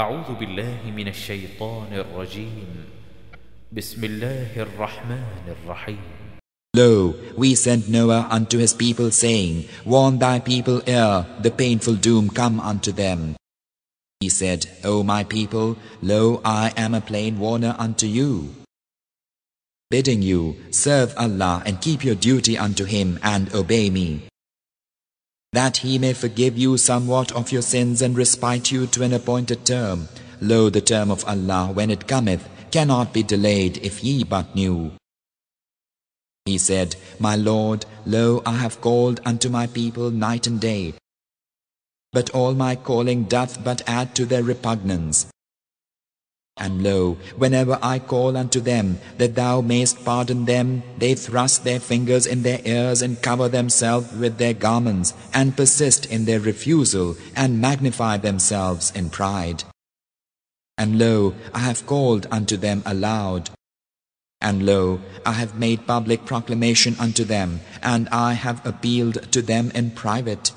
أعوذ بالله من الشيطان الرجيم بسم الله الرحمن الرحيم Lo, we sent Noah unto his people, saying, Warn thy people ere the painful doom come unto them. He said, O my people, lo, I am a plain warner unto you, bidding you, serve Allah and keep your duty unto him and obey me that he may forgive you somewhat of your sins and respite you to an appointed term. Lo, the term of Allah, when it cometh, cannot be delayed if ye but knew. He said, My Lord, lo, I have called unto my people night and day, but all my calling doth but add to their repugnance. And lo, whenever I call unto them, that thou mayest pardon them, they thrust their fingers in their ears and cover themselves with their garments, and persist in their refusal, and magnify themselves in pride. And lo, I have called unto them aloud. And lo, I have made public proclamation unto them, and I have appealed to them in private.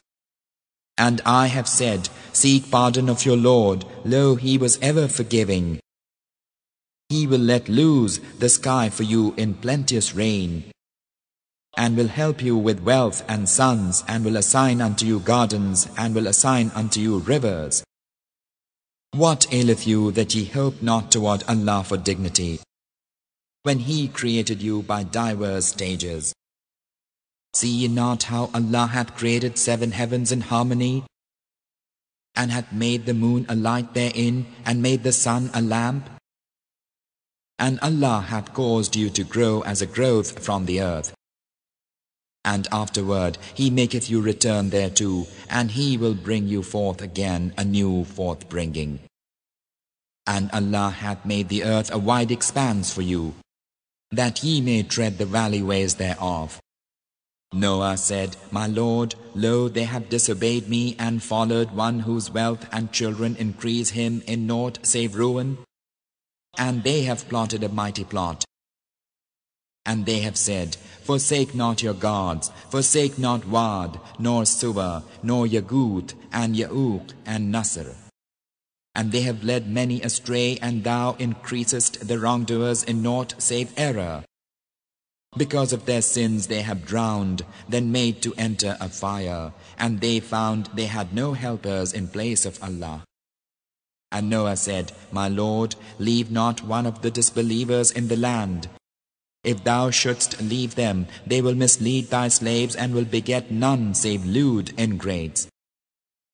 And I have said, Seek pardon of your Lord, lo, he was ever forgiving will let loose the sky for you in plenteous rain, and will help you with wealth and sons, and will assign unto you gardens, and will assign unto you rivers. What aileth you that ye hope not toward Allah for dignity, when He created you by diverse stages? See ye not how Allah hath created seven heavens in harmony? and hath made the moon a light therein, and made the sun a lamp, and Allah hath caused you to grow as a growth from the earth. And afterward he maketh you return thereto, and he will bring you forth again a new forth bringing. And Allah hath made the earth a wide expanse for you, that ye may tread the valleyways thereof. Noah said, My Lord, lo, they have disobeyed me and followed one whose wealth and children increase him in naught save ruin. And they have plotted a mighty plot. And they have said, Forsake not your gods, forsake not Wad, nor Suwa, nor Yagut, and Ya'uq, and Nasr. And they have led many astray, and thou increasest the wrongdoers in naught save error. Because of their sins they have drowned, then made to enter a fire, and they found they had no helpers in place of Allah. And Noah said, My Lord, leave not one of the disbelievers in the land. If thou shouldst leave them, they will mislead thy slaves and will beget none save lewd ingrates.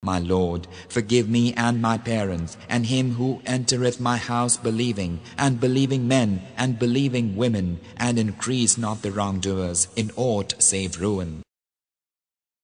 My Lord, forgive me and my parents, and him who entereth my house believing, and believing men, and believing women, and increase not the wrongdoers in aught save ruin.